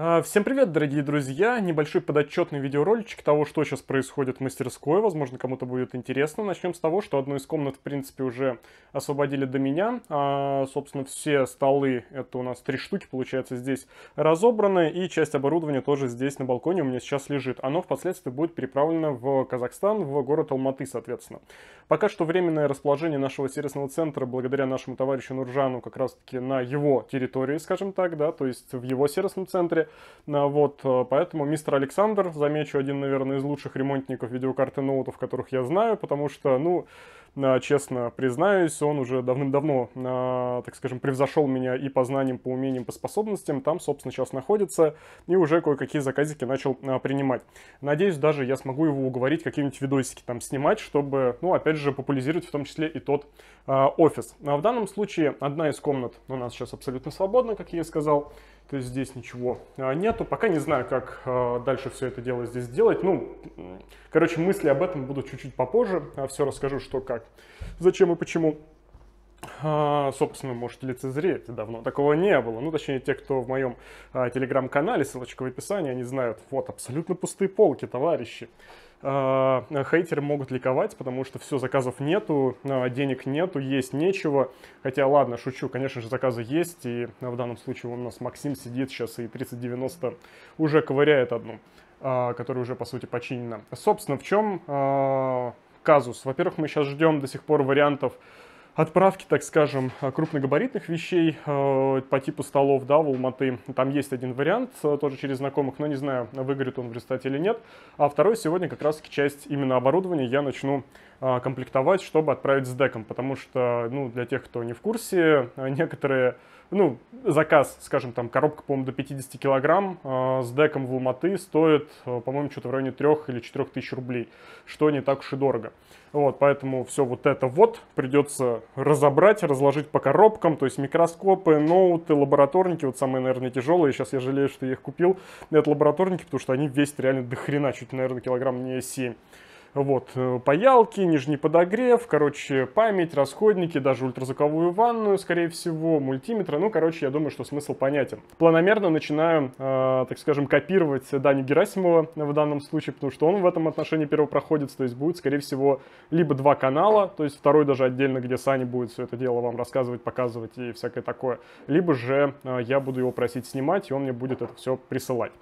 А, всем привет, дорогие друзья! Небольшой подотчетный видеороличек того, что сейчас происходит в мастерской. Возможно, кому-то будет интересно. Начнем с того, что одну из комнат, в принципе, уже освободили до меня. А, собственно, все столы, это у нас три штуки, получается, здесь разобраны. И часть оборудования тоже здесь на балконе у меня сейчас лежит. Оно впоследствии будет переправлено в Казахстан, в город Алматы, соответственно. Пока что временное расположение нашего сервисного центра, благодаря нашему товарищу Нуржану, как раз-таки на его территории, скажем так, да, то есть в его сервисном центре. Э, вот, э, поэтому мистер Александр, замечу, один, наверное, из лучших ремонтников видеокарты ноутов, которых я знаю, потому что, ну, э, честно признаюсь, он уже давным-давно, так скажем, превзошел меня и по знаниям, по умениям, по способностям, там, собственно, сейчас находится, и уже кое-какие заказики начал принимать. Надеюсь, даже я смогу его уговорить какие-нибудь видосики там снимать, чтобы, ну, опять же, популяризировать в том числе и тот офис. А в данном случае одна из комнат у нас сейчас абсолютно свободна, как я и сказал, то есть здесь ничего а, нету. Пока не знаю, как а, дальше все это дело здесь сделать Ну, короче, мысли об этом будут чуть-чуть попозже. А, все расскажу, что как, зачем и почему. А, собственно, можете лицезреть. Давно такого не было. Ну, точнее, те, кто в моем а, телеграм-канале, ссылочка в описании, они знают, вот, абсолютно пустые полки, товарищи. А, хейтеры могут ликовать, потому что все, заказов нету, денег нету, есть нечего. Хотя, ладно, шучу, конечно же, заказы есть. И в данном случае у нас Максим сидит сейчас и 3090 уже ковыряет одну, которая уже, по сути, починена. Собственно, в чем казус? Во-первых, мы сейчас ждем до сих пор вариантов отправки, так скажем, крупногабаритных вещей э, по типу столов, да, в Там есть один вариант, э, тоже через знакомых, но не знаю, выгорит он в результате или нет. А второй сегодня как раз часть именно оборудования я начну э, комплектовать, чтобы отправить с деком, потому что, ну, для тех, кто не в курсе, некоторые ну, заказ, скажем, там, коробка, по-моему, до 50 килограмм с деком в Алматы стоит, по-моему, что-то в районе 3 или 4 тысяч рублей, что не так уж и дорого. Вот, поэтому все вот это вот придется разобрать, разложить по коробкам, то есть микроскопы, ноуты, лабораторники, вот самые, наверное, тяжелые, сейчас я жалею, что я их купил, это лабораторники, потому что они весят реально дохрена, чуть, наверное, килограмм не 7. Вот, э, паялки, нижний подогрев, короче, память, расходники, даже ультразвуковую ванную, скорее всего, мультиметра. Ну, короче, я думаю, что смысл понятен. Планомерно начинаю, э, так скажем, копировать Даню Герасимова в данном случае, потому что он в этом отношении первопроходец, то есть будет, скорее всего, либо два канала, то есть второй даже отдельно, где Саня будет все это дело вам рассказывать, показывать и всякое такое, либо же э, я буду его просить снимать, и он мне будет это все присылать.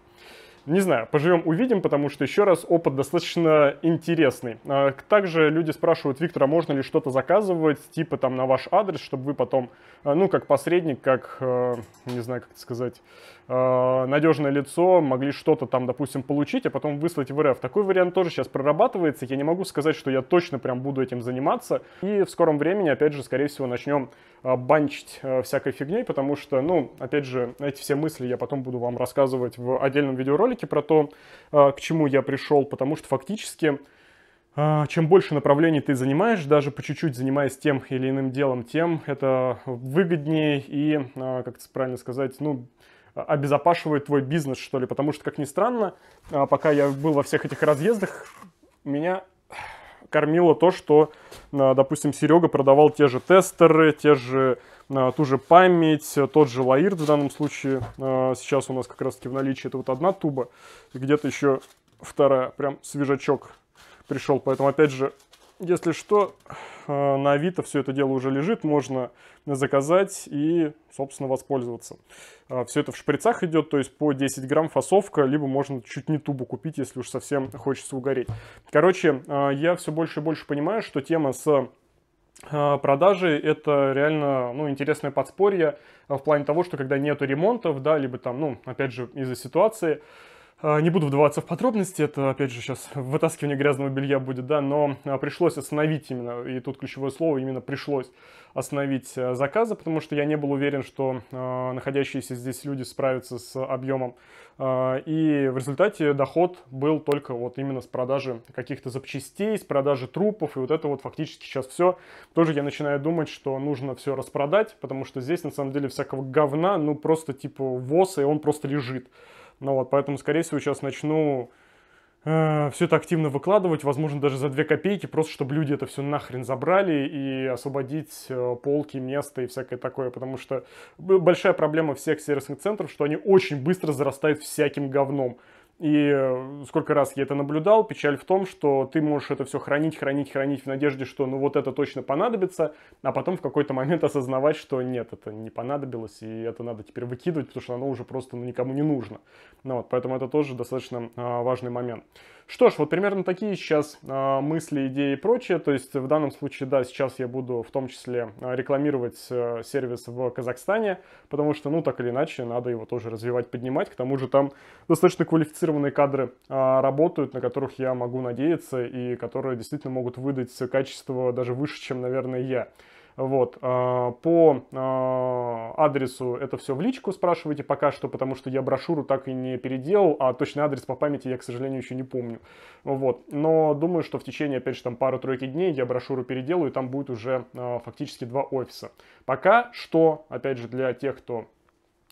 Не знаю, поживем увидим, потому что, еще раз, опыт достаточно интересный. А, также люди спрашивают, Виктора, можно ли что-то заказывать, типа там на ваш адрес, чтобы вы потом, а, ну, как посредник, как, а, не знаю, как это сказать, надежное лицо, могли что-то там, допустим, получить, а потом выслать в РФ. Такой вариант тоже сейчас прорабатывается. Я не могу сказать, что я точно прям буду этим заниматься. И в скором времени, опять же, скорее всего, начнем банчить всякой фигней, потому что, ну, опять же, эти все мысли я потом буду вам рассказывать в отдельном видеоролике, ролике про то, а, к чему я пришел, потому что фактически а, чем больше направлений ты занимаешь, даже по чуть-чуть занимаясь тем или иным делом, тем это выгоднее и, а, как это правильно сказать, ну, обезопашивает твой бизнес, что ли. Потому что, как ни странно, пока я был во всех этих разъездах, меня кормило то, что, допустим, Серега продавал те же тестеры, те же Э, ту же память, э, тот же Лаирт в данном случае. Э, сейчас у нас как раз таки в наличии это вот одна туба, где-то еще вторая, прям свежачок пришел. Поэтому, опять же, если что, на Авито все это дело уже лежит, можно заказать и, собственно, воспользоваться. Все это в шприцах идет, то есть по 10 грамм фасовка, либо можно чуть не тубу купить, если уж совсем хочется угореть. Короче, я все больше и больше понимаю, что тема с а, продажи это реально ну, интересное подспорье в плане того, что когда нету ремонтов, да, либо там, ну, опять же, из-за ситуации, а, не буду вдаваться в подробности, это, опять же, сейчас вытаскивание грязного белья будет, да, но а, пришлось остановить именно, и тут ключевое слово, именно пришлось остановить э, заказы, потому что я не был уверен, что э, находящиеся здесь люди справятся с объемом. Э, и в результате доход был только вот именно с продажи каких-то запчастей, с продажи трупов, и вот это вот фактически сейчас все. Тоже я начинаю думать, что нужно все распродать, потому что здесь на самом деле всякого говна, ну просто типа воз, и он просто лежит. Ну вот, поэтому, скорее всего, сейчас начну э, все это активно выкладывать, возможно, даже за 2 копейки, просто чтобы люди это все нахрен забрали и освободить э, полки, место и всякое такое, потому что большая проблема всех сервисных центров, что они очень быстро зарастают всяким говном. И э, сколько раз я это наблюдал, печаль в том, что ты можешь это все хранить, хранить, хранить в надежде, что ну вот это точно понадобится, а потом в какой-то момент осознавать, что нет, это не понадобилось, и это надо теперь выкидывать, потому что оно уже просто ну, никому не нужно. Ну, вот, поэтому это тоже достаточно э, важный момент. Что ж, вот примерно такие сейчас а, мысли, идеи и прочее. То есть в данном случае, да, сейчас я буду в том числе а, рекламировать э, сервис в Казахстане, потому что, ну, так или иначе, надо его тоже развивать, поднимать. К тому же там достаточно квалифицированные кадры а, работают, на которых я могу надеяться и которые действительно могут выдать качество даже выше, чем, наверное, я. Вот. А, по а, адресу это все в личку спрашивайте пока что, потому что я брошюру так и не переделал, а точный адрес по памяти я, к сожалению, еще не помню. Вот. Но думаю, что в течение, опять же, там пару-тройки дней я брошюру переделаю, и там будет уже а, фактически два офиса. Пока что, опять же, для тех, кто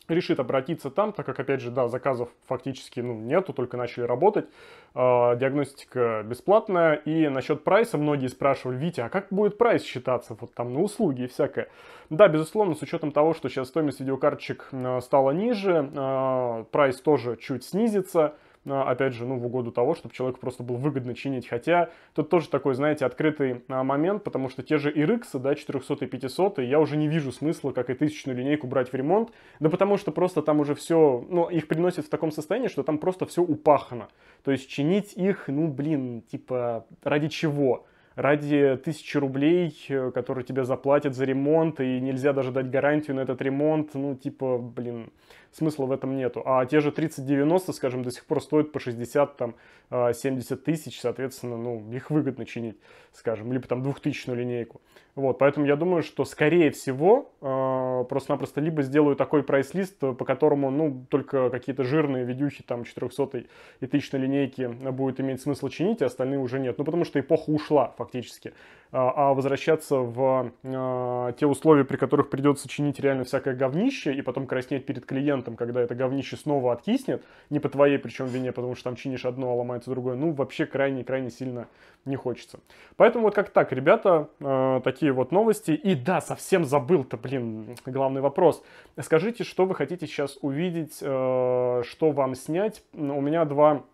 решит обратиться там, так как, опять же, да, заказов фактически ну, нету, только начали работать. А, диагностика бесплатная. И насчет прайса многие спрашивали, Витя, а как будет прайс считаться? Вот там на услуги и всякое. Да, безусловно, с учетом того, что сейчас стоимость видеокарточек а, стала ниже, э, прайс тоже чуть снизится. А, опять же, ну, в угоду того, чтобы человеку просто было выгодно чинить. Хотя тут тоже такой, знаете, открытый а, момент, потому что те же RX, да, 400 и 500, я уже не вижу смысла, как и тысячную линейку брать в ремонт, да потому что просто там уже все, ну, их приносят в таком состоянии, что там просто все упахано. То есть чинить их, ну, блин, типа, ради чего? ради тысячи рублей, э, которые тебе заплатят за ремонт, и нельзя даже дать гарантию на этот ремонт, ну, типа, блин, смысла в этом нету. А те же 3090, скажем, до сих пор стоят по 60, там, 70 э, тысяч, соответственно, ну, их выгодно чинить, скажем, либо там 2000 линейку. Вот, поэтому я думаю, что, скорее всего, э, просто-напросто либо сделаю такой прайс-лист, по которому, ну, только какие-то жирные ведюхи, там, 400 и 1000 линейки будет иметь смысл чинить, а остальные уже нет. Ну, потому что эпоха ушла, фактически, а, а возвращаться в а, те условия, при которых придется чинить реально всякое говнище и потом краснеть перед клиентом, когда это говнище снова откиснет, не по твоей причем вине, потому что там чинишь одно, а ломается другое, ну вообще крайне-крайне сильно не хочется. Поэтому вот как так, ребята, а, такие вот новости. И да, совсем забыл-то, блин, главный вопрос. Скажите, что вы хотите сейчас увидеть, что вам снять? У меня два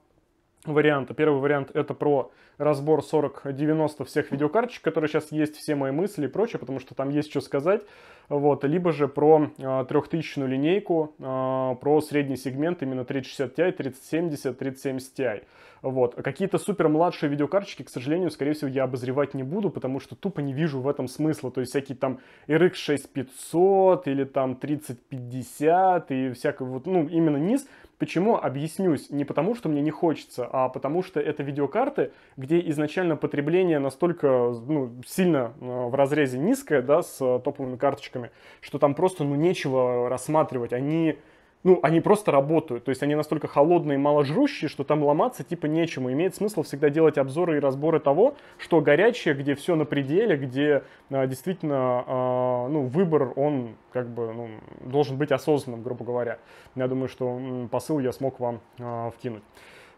варианта. Первый вариант это про разбор 4090 всех видеокарточек, которые сейчас есть, все мои мысли и прочее, потому что там есть что сказать. Вот, либо же про э, а, 3000 линейку, э, про средний сегмент, именно 3060 Ti, 3070, 3070 Ti. Вот. Какие-то супер младшие видеокарточки, к сожалению, скорее всего, я обозревать не буду, потому что тупо не вижу в этом смысла. То есть всякие там RX 6500 или там 3050 и всякое вот, ну, именно низ – Почему? Объяснюсь. Не потому, что мне не хочется, а потому, что это видеокарты, где изначально потребление настолько ну, сильно э, в разрезе низкое, да, с э, топовыми карточками, что там просто ну, нечего рассматривать. Они ну, они просто работают. То есть они настолько холодные и маложрущие, что там ломаться типа нечему. Имеет смысл всегда делать обзоры и разборы того, что горячее, где все на пределе, где а, действительно а, ну, выбор, он как бы ну, должен быть осознанным, грубо говоря. Я думаю, что посыл я смог вам а, вкинуть.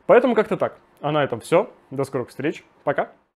Поэтому как-то так. А на этом все. До скорых встреч. Пока.